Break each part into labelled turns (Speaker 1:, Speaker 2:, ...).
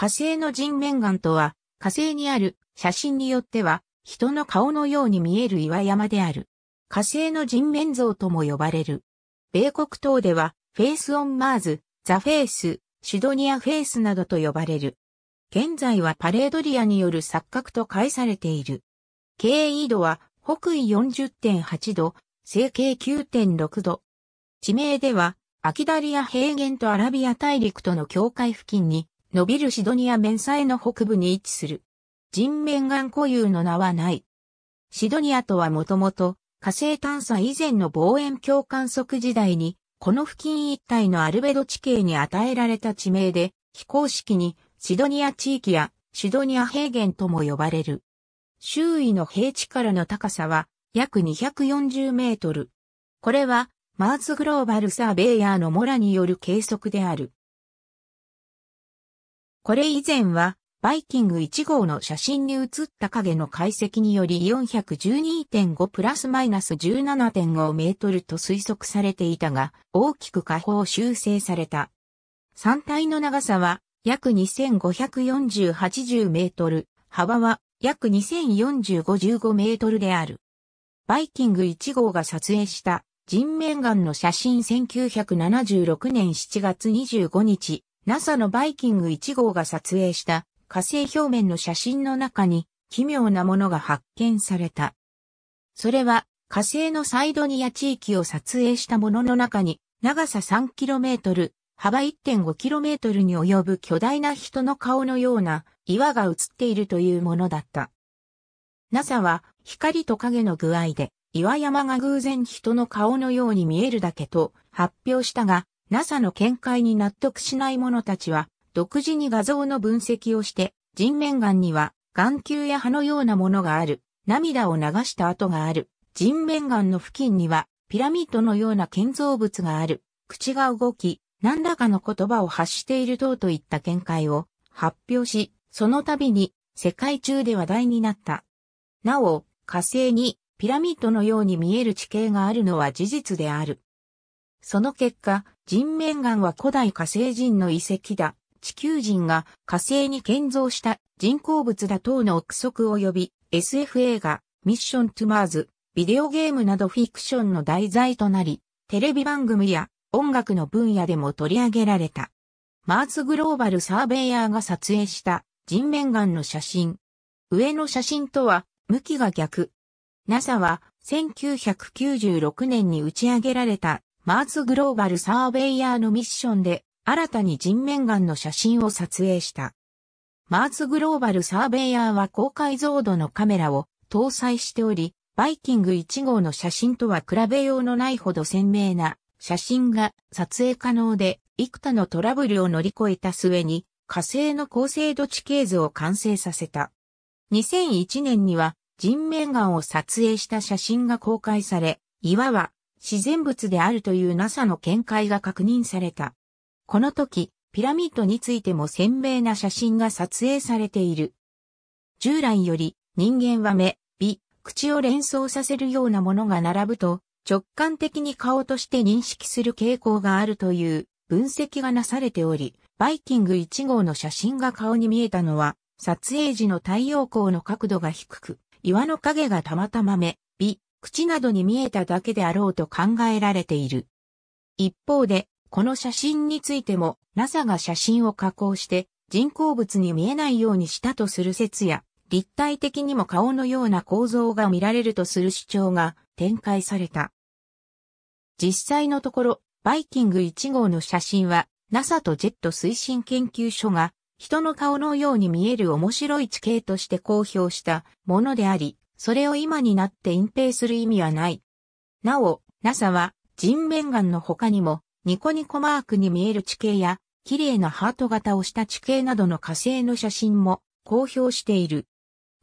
Speaker 1: 火星の人面岩とは、火星にある写真によっては、人の顔のように見える岩山である。火星の人面像とも呼ばれる。米国等では、フェイス・オン・マーズ、ザ・フェイス、シドニア・フェイスなどと呼ばれる。現在はパレードリアによる錯覚と解されている。経緯度は北緯40.8度、西経9.6度。地名では、アキダリア平原とアラビア大陸との境界付近に伸びるシドニア面さえの北部に位置する。人面岩固有の名はない。シドニアとはもともと火星探査以前の望遠鏡観測時代に、この付近一帯のアルベド地形に与えられた地名で、非公式にシドニア地域やシドニア平原とも呼ばれる。周囲の平地からの高さは約240メートル。これはマーズグローバルサーベイヤーのモラによる計測である。これ以前は、バイキング1号の写真に写った影の解析により412.5プラスマイナス17.5メートルと推測されていたが、大きく下方修正された。3体の長さは約254080メートル、幅は約204055メートルである。バイキング1号が撮影した人面岩の写真1976年7月25日、NASA のバイキング1号が撮影した火星表面の写真の中に奇妙なものが発見された。それは火星のサイドニア地域を撮影したものの中に長さ 3km、幅 1.5km に及ぶ巨大な人の顔のような岩が映っているというものだった。NASA は光と影の具合で岩山が偶然人の顔のように見えるだけと発表したが、NASA の見解に納得しない者たちは、独自に画像の分析をして、人面岩には、眼球や歯のようなものがある、涙を流した跡がある、人面岩の付近には、ピラミッドのような建造物がある、口が動き、何らかの言葉を発している等といった見解を発表し、その度に世界中で話題になった。なお、火星にピラミッドのように見える地形があるのは事実である。その結果、人面岩は古代火星人の遺跡だ。地球人が火星に建造した人工物だ等の憶測及び SF 映画、ミッショントゥマーズ、ビデオゲームなどフィクションの題材となり、テレビ番組や音楽の分野でも取り上げられた。マーズグローバルサーベイヤーが撮影した人面岩の写真。上の写真とは向きが逆。NASA は1996年に打ち上げられたマーズグローバルサーベイヤーのミッションで新たに人面岩の写真を撮影した。マーズグローバルサーベイヤーは高解像度のカメラを搭載しており、バイキング1号の写真とは比べようのないほど鮮明な写真が撮影可能で、幾多のトラブルを乗り越えた末に火星の高精度地形図を完成させた。2001年には人面岩を撮影した写真が公開され、いわば自然物であるという NASA の見解が確認された。この時、ピラミッドについても鮮明な写真が撮影されている。従来より人間は目、鼻、口を連想させるようなものが並ぶと直感的に顔として認識する傾向があるという分析がなされており、バイキング1号の写真が顔に見えたのは撮影時の太陽光の角度が低く、岩の影がたまたま目、鼻、口などに見えただけであろうと考えられている。一方で、この写真についても NASA が写真を加工して人工物に見えないようにしたとする説や立体的にも顔のような構造が見られるとする主張が展開された。実際のところ、バイキング1号の写真は NASA とジェット推進研究所が人の顔のように見える面白い地形として公表したものであり、それを今になって隠蔽する意味はない。なお、NASA は人面岩の他にもニコニコマークに見える地形や綺麗なハート型をした地形などの火星の写真も公表している。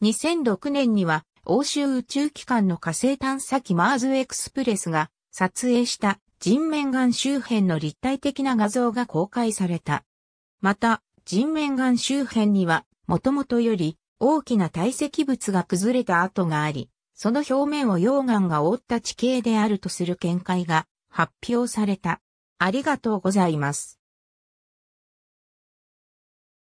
Speaker 1: 2006年には欧州宇宙機関の火星探査機マーズエクスプレスが撮影した人面岩周辺の立体的な画像が公開された。また、人面岩周辺には、もともとより大きな堆積物が崩れた跡があり、その表面を溶岩が覆った地形であるとする見解が発表された。ありがとうございます。